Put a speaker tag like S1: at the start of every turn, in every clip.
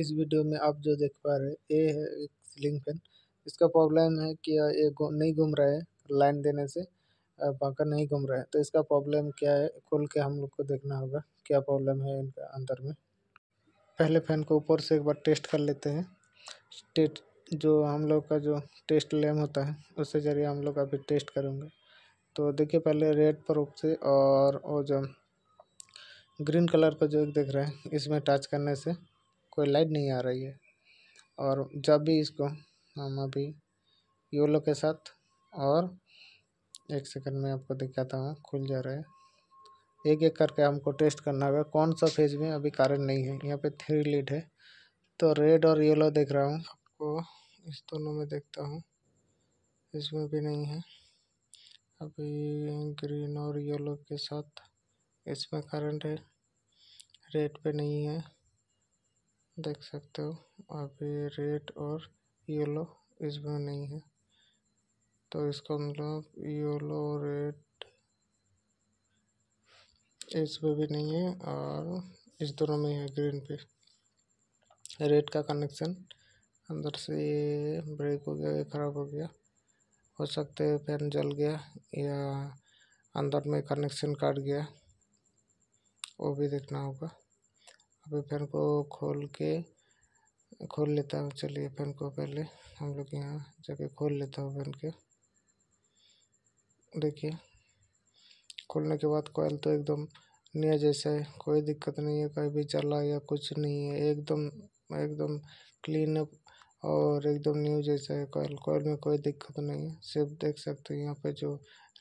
S1: इस वीडियो में आप जो देख पा रहे हैं ये है एक सीलिंग फैन इसका प्रॉब्लम है कि ये नहीं घूम रहा है लाइन देने से पाकर नहीं घूम रहा है तो इसका प्रॉब्लम क्या है खोल के हम लोग को देखना होगा क्या प्रॉब्लम है इनका अंदर में पहले फैन को ऊपर से एक बार टेस्ट कर लेते हैं टेस्ट जो हम लोग का जो टेस्ट लैम होता है उसके जरिए हम लोग अभी टेस्ट करेंगे तो देखिए पहले रेड पर से और वो जो ग्रीन कलर का जो एक देख रहा है इसमें टच करने से कोई लाइट नहीं आ रही है और जब भी इसको हम अभी योलो के साथ और एक सेकंड में आपको दिखाता हूँ खुल जा रहा है एक एक करके हमको टेस्ट करना होगा कौन सा फेज में अभी कारण नहीं है यहाँ पे थ्री लीड है तो रेड और येलो देख रहा हूँ आपको इस दोनों में देखता हूँ इसमें भी नहीं है अभी ग्रीन और येलो के साथ इसमें करंट है रेड पे नहीं है देख सकते हो अभी रेड और येलो इसमें नहीं है तो इसका मतलब येलो रेड इसमें भी नहीं है और इस दोनों में है ग्रीन पे रेड का कनेक्शन अंदर से ये ब्रेक हो गया ख़राब हो गया हो सकते है फैन जल गया या अंदर में कनेक्शन काट गया वो भी देखना होगा कॉपी फैन को खोल के खोल लेता हूँ चलिए फैन को पहले हम लोग यहाँ जाके खोल लेता हूँ फैन के देखिए खोलने के बाद कोयल तो एकदम नया जैसा है कोई दिक्कत नहीं है कहीं भी चला या कुछ नहीं है एकदम एकदम क्लीन अप और एकदम न्यू जैसा है कोयल कोयल में कोई दिक्कत नहीं है सिर्फ देख सकते हैं यहाँ पे जो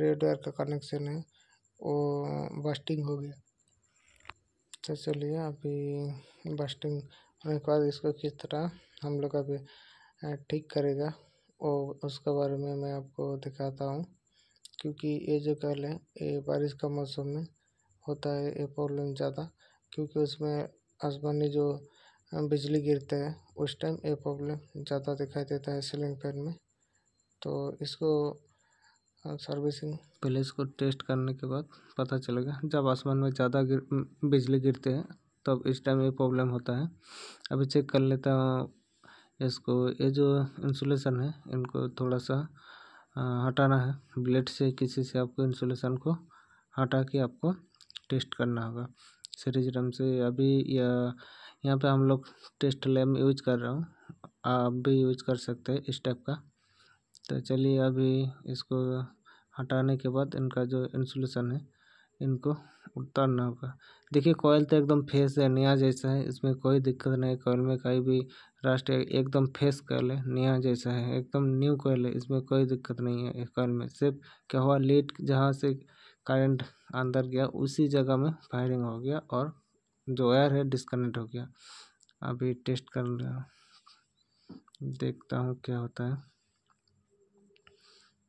S1: रेड वायर का कनेक्शन है वो बस्टिंग हो गया तो चलिए अभी बस्टिंग होने के बाद इसको किस तरह हम लोग अभी ठीक करेगा और उसके बारे में मैं आपको दिखाता हूँ क्योंकि ये जो कल है ये बारिश का मौसम में होता है ये प्रॉब्लम ज़्यादा क्योंकि उसमें आसमानी जो बिजली गिरते हैं उस टाइम ये प्रॉब्लम ज़्यादा दिखाई देता है सीलिंग फैन में तो इसको सर्विसिंग हाँ,
S2: पहले इसको टेस्ट करने के बाद पता चलेगा जब आसमान में ज़्यादा गिर बिजली गिरते हैं तब इस टाइम ये प्रॉब्लम होता है अभी चेक कर लेता हूँ इसको ये जो इंसुलेशन है इनको थोड़ा सा हटाना है ब्लेड से किसी से आपको इंसुलेशन को हटा के आपको टेस्ट करना होगा सीरीज रम से अभी या यहाँ पे हम लोग टेस्ट लैम यूज कर रहा हूँ आप भी यूज कर सकते हैं इस टाइप का तो चलिए अभी इसको हटाने के बाद इनका जो इंसुलेशन है इनको उतारना होगा देखिए कोयल तो एकदम फेस है नया जैसा है इसमें कोई दिक्कत नहीं कोयल में कहीं भी राष्ट्र एकदम फेस कोयल है नया जैसा है एकदम न्यू कोयल है इसमें कोई दिक्कत नहीं है कोयल में सिर्फ क्या हुआ लीड जहाँ से करंट अंदर गया उसी जगह में फायरिंग हो गया और जो वायर है डिसकनेक्ट हो गया अभी टेस्ट कर देखता हूँ क्या होता है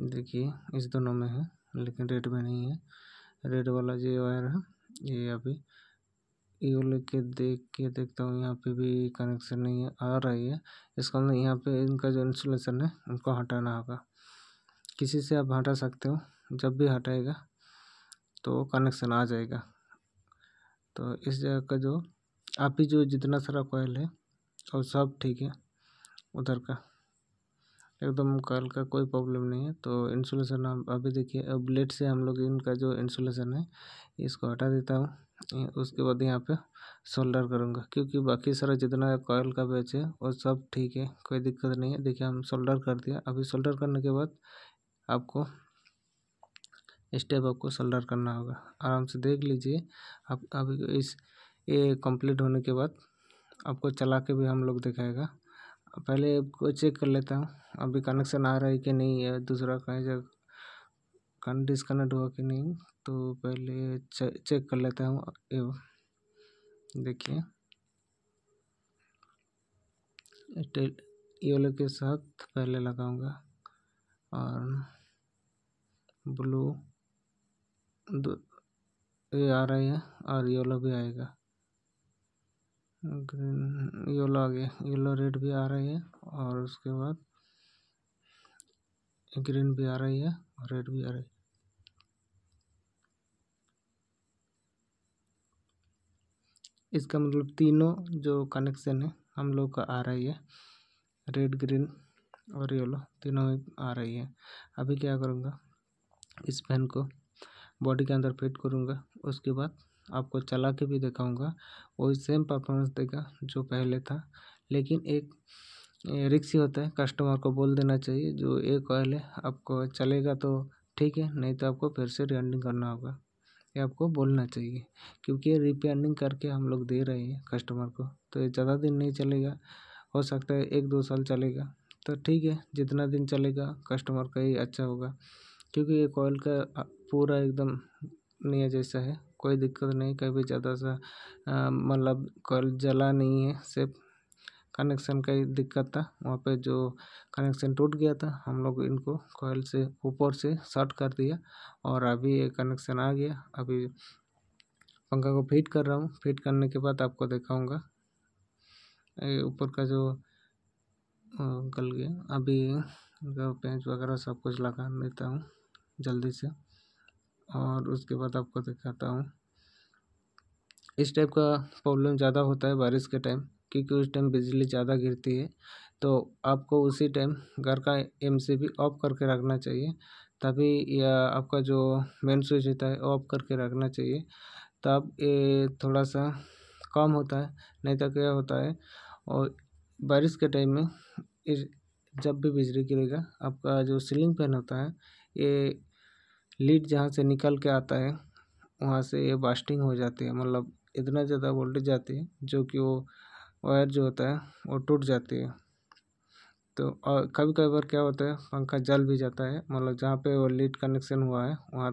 S2: देखिए इस दोनों में है लेकिन रेड में नहीं है रेड वाला जो वायर है ये अभी ये लेके देख के देखता हूँ यहाँ पे भी कनेक्शन नहीं है आ रही है इसका मतलब यहाँ पे इनका जो इंसुलेशन है उनको हटाना होगा किसी से आप हटा सकते हो जब भी हटाएगा तो कनेक्शन आ जाएगा तो इस जगह का जो आप ही जो जितना सारा कोयल है और सब ठीक है उधर का एकदम कल का कोई प्रॉब्लम नहीं है तो इंसुलेशन हम अभी देखिए अब ब्लेड से हम लोग इनका जो इंसुलेशन है इसको हटा देता हूँ उसके बाद यहाँ पे सोल्डर करूँगा क्योंकि बाकी सारा जितना कॉयल का बैच है वो सब ठीक है कोई दिक्कत नहीं है देखिए हम सोल्डर कर दिया अभी सोल्डर करने के बाद आपको स्टेप आपको सोल्डर करना होगा आराम से देख लीजिए आप अभी इस ये कंप्लीट होने के बाद आपको चला के भी हम लोग दिखाएगा पहले को चेक कर लेता हूँ अभी कनेक्शन आ रहा है कि नहीं है दूसरा कहीं जगह कन डिस्कनेक्ट हुआ कि नहीं तो पहले चेक कर लेता हूँ देखिए येलो के साथ पहले लगाऊंगा और ब्लू दो ये आ रही है और येलो भी आएगा ग्रीन येलो आ गया येलो रेड भी आ रही है और उसके बाद ग्रीन भी आ रही है और रेड भी आ रही है इसका मतलब तीनों जो कनेक्शन है हम लोग का आ रही है रेड ग्रीन और येलो तीनों आ रही है अभी क्या करूँगा इस पेन को बॉडी के अंदर फिट करूँगा उसके बाद आपको चला के भी दिखाऊंगा वही सेम परफॉर्मेंस देगा जो पहले था लेकिन एक रिक्स ही होता है कस्टमर को बोल देना चाहिए जो एक ऑयल है आपको चलेगा तो ठीक है नहीं तो आपको फिर से रिअर्निंग करना होगा ये आपको बोलना चाहिए क्योंकि रिपेयरिंग करके हम लोग दे रहे हैं कस्टमर को तो ये ज़्यादा दिन नहीं चलेगा हो सकता है एक दो साल चलेगा तो ठीक है जितना दिन चलेगा कस्टमर का ही अच्छा होगा क्योंकि ये कॉयल का पूरा एकदम नया जैसा है कोई दिक्कत नहीं कभी ज़्यादा सा मतलब कल जला नहीं है सिर्फ कनेक्शन का ही दिक्कत था वहाँ पे जो कनेक्शन टूट गया था हम लोग इनको कोयल से ऊपर से शॉर्ट कर दिया और अभी ये कनेक्शन आ गया अभी पंखा को फिट कर रहा हूँ फिट करने के बाद आपको दिखाऊंगा ऊपर का जो गल गया अभी पेंच वगैरह सब कुछ लगा देता हूँ जल्दी से और उसके बाद आपको दिखाता हूँ इस टाइप का प्रॉब्लम ज़्यादा होता है बारिश के टाइम क्योंकि उस टाइम बिजली ज़्यादा गिरती है तो आपको उसी टाइम घर का एम सी ऑफ करके रखना चाहिए तभी या आपका जो मेन स्विच होता है ऑफ करके रखना चाहिए तब ये थोड़ा सा कम होता है नहीं तो क्या होता है और बारिश के टाइम में जब भी बिजली गिरेगा आपका जो सीलिंग फैन होता है ये लीड जहाँ से निकल के आता है वहाँ से ये बास्टिंग हो जाती है मतलब इतना ज़्यादा वोल्टेज जाती है जो कि वो वायर जो होता है वो टूट जाती है तो और कभी कभी बार क्या होता है पंखा जल भी जाता है मतलब जहाँ पे वो लीड कनेक्शन हुआ है वहाँ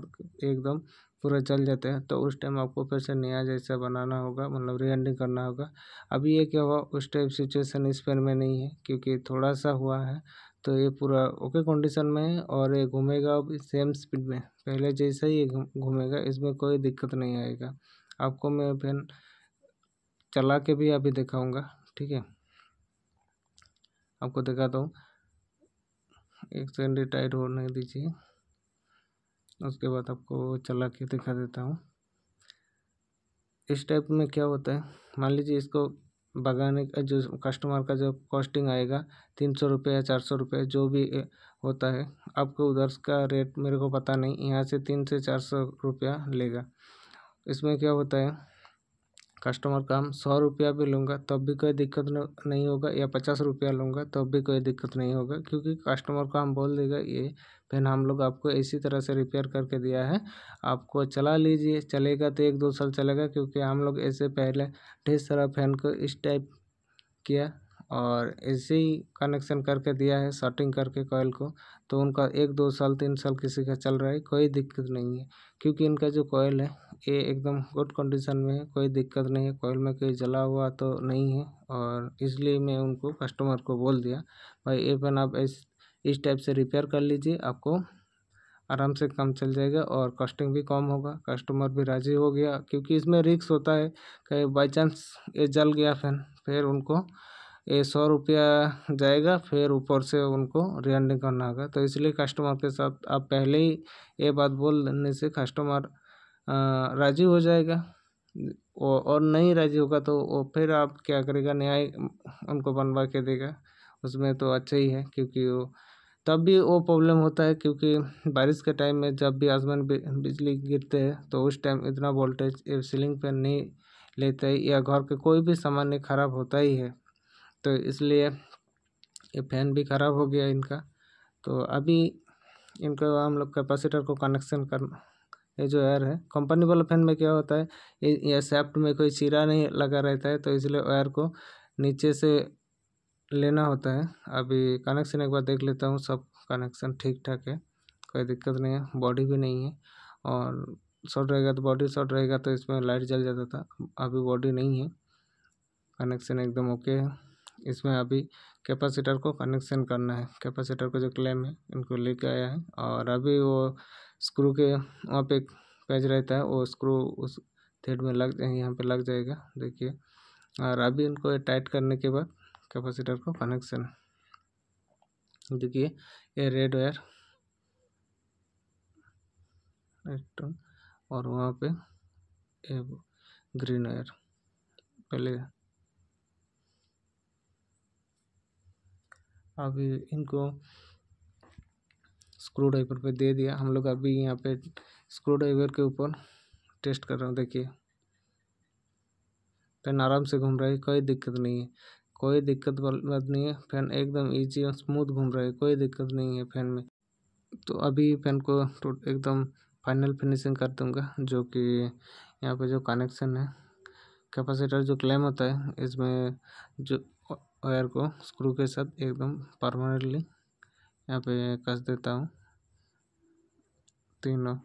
S2: एकदम पूरा जल जाता है तो उस टाइम आपको फिर से नया जैसा बनाना होगा मतलब रिहेंडिंग करना होगा अभी ये क्या हुआ उस टाइप सिचुएसन इस पेन में नहीं है क्योंकि थोड़ा सा हुआ है तो ये पूरा ओके कंडीशन में है और ये घूमेगा अब सेम स्पीड में पहले जैसा ही घूमेगा इसमें कोई दिक्कत नहीं आएगा आपको मैं फैन चला के भी अभी दिखाऊंगा ठीक है आपको दिखाता हूँ एक सेकेंड टाइट होने दीजिए उसके बाद आपको चला के दिखा देता हूँ इस टाइप में क्या होता है मान लीजिए इसको बगाने का जो कस्टमर का जो कॉस्टिंग आएगा तीन सौ रुपये या चार सौ रुपये जो भी होता है आपको उधर का रेट मेरे को पता नहीं यहाँ से तीन से चार सौ रुपया लेगा इसमें क्या होता है कस्टमर का हम सौ रुपया भी लूँगा तब भी कोई दिक्कत नहीं होगा या पचास रुपया लूँगा तब भी कोई दिक्कत नहीं होगा क्योंकि कस्टमर को हम बोल देगा ये पेन हम लोग आपको इसी तरह से रिपेयर करके दिया है आपको चला लीजिए चलेगा तो एक दो साल चलेगा क्योंकि हम लोग ऐसे पहले ढेर सारा फैन को इस टाइप किया और ऐसे ही कनेक्शन करके दिया है शॉर्टिंग करके कॉयल को तो उनका एक दो साल तीन साल किसी का चल रहा है कोई दिक्कत नहीं है क्योंकि इनका जो कॉयल है ये एकदम गुड कंडीशन में है कोई दिक्कत नहीं है कोयल में कहीं जला हुआ तो नहीं है और इसलिए मैं उनको कस्टमर को बोल दिया भाई ये पेन आप इस इस टाइप से रिपेयर कर लीजिए आपको आराम से काम चल जाएगा और कॉस्टिंग भी कम होगा कस्टमर भी राज़ी हो गया क्योंकि इसमें रिक्स होता है कहीं बाई चांस ये जल गया फैन फिर उनको ये सौ रुपया जाएगा फिर ऊपर से उनको रिटर्निंग करना होगा तो इसलिए कस्टमर के साथ आप पहले ही ये बात बोलने से कस्टमर राज़ी हो जाएगा और नहीं राज़ी होगा तो वो फिर आप क्या करेगा न्याय उनको बनवा के देगा उसमें तो अच्छा ही है क्योंकि वो तब भी वो प्रॉब्लम होता है क्योंकि बारिश के टाइम में जब भी आसमान बिजली गिरते हैं तो उस टाइम इतना वोल्टेज सीलिंग पर नहीं लेते या घर के कोई भी नहीं खराब होता ही है तो इसलिए ये फैन भी ख़राब हो गया इनका तो अभी इनका हम लोग कैपेसिटर को कनेक्शन कर ये जो एयर है कंपनी वाला फैन में क्या होता है ये सेफ्ट में कोई चीरा नहीं लगा रहता है तो इसलिए एयर को नीचे से लेना होता है अभी कनेक्शन एक बार देख लेता हूँ सब कनेक्शन ठीक ठाक है कोई दिक्कत नहीं है बॉडी भी नहीं है और शॉर्ट रहेगा तो बॉडी शॉर्ट रहेगा तो इसमें लाइट जल जाता था अभी बॉडी नहीं है कनेक्शन एकदम ओके है इसमें अभी कैपेसिटर को कनेक्शन करना है कैपेसिटर को जो क्लेम है इनको लेके आया है और अभी वो स्क्रू के वहाँ पे पेच रहता है वो स्क्रू उस थ्रेड में लग यहाँ पे लग जाएगा देखिए और अभी इनको टाइट करने के बाद कैपेसिटर को कनेक्शन देखिए ये रेड वायर और वहाँ पे ये ग्रीन वायर पहले अभी इनको स्क्रू ड्राइवर पर दे दिया हम लोग अभी यहाँ पे स्क्रू ड्राइवर के ऊपर टेस्ट कर रहा हूँ देखिए फैन आराम से घूम रहा है कोई दिक्कत नहीं है कोई दिक्कत बात नहीं है फैन एकदम ईजी और स्मूथ घूम रहा है कोई दिक्कत नहीं है फैन में तो अभी फैन को तो एकदम फाइनल फिनिशिंग कर दूंगा जो कि यहाँ पे जो कनेक्शन है कैपेसिटर जो क्लेम होता है इसमें जो वायर को स्क्रू के साथ एकदम परमानेंटली यहाँ पे कस देता हूँ तीनों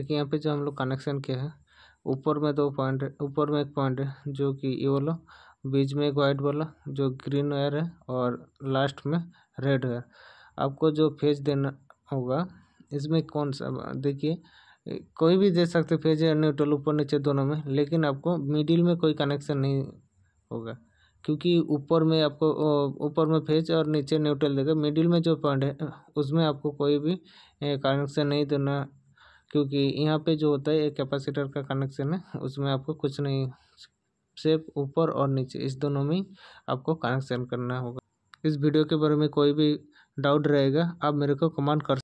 S2: देखिए यहाँ पे जो हम लोग कनेक्शन के हैं ऊपर में दो पॉइंट ऊपर में एक पॉइंट है जो कि ये वाला बीच में एक वाइट वाला जो ग्रीन वायर है और लास्ट में रेड वायर आपको जो फेज देना होगा इसमें कौन सा देखिए कोई भी दे सकते फेज या न्यूट्रल ऊपर नीचे दोनों में लेकिन आपको मिडिल में कोई कनेक्शन नहीं होगा क्योंकि ऊपर में आपको ऊपर में फेज और नीचे न्यूट्रल देगा मिडिल में जो पॉइंट है उसमें आपको कोई भी कनेक्शन नहीं देना क्योंकि यहाँ पे जो होता है एक कैपेसिटर का कनेक्शन है उसमें आपको कुछ नहीं सिर्फ ऊपर और नीचे इस दोनों में आपको कनेक्शन करना होगा इस वीडियो के बारे में कोई भी डाउट रहेगा आप मेरे को कमेंट कर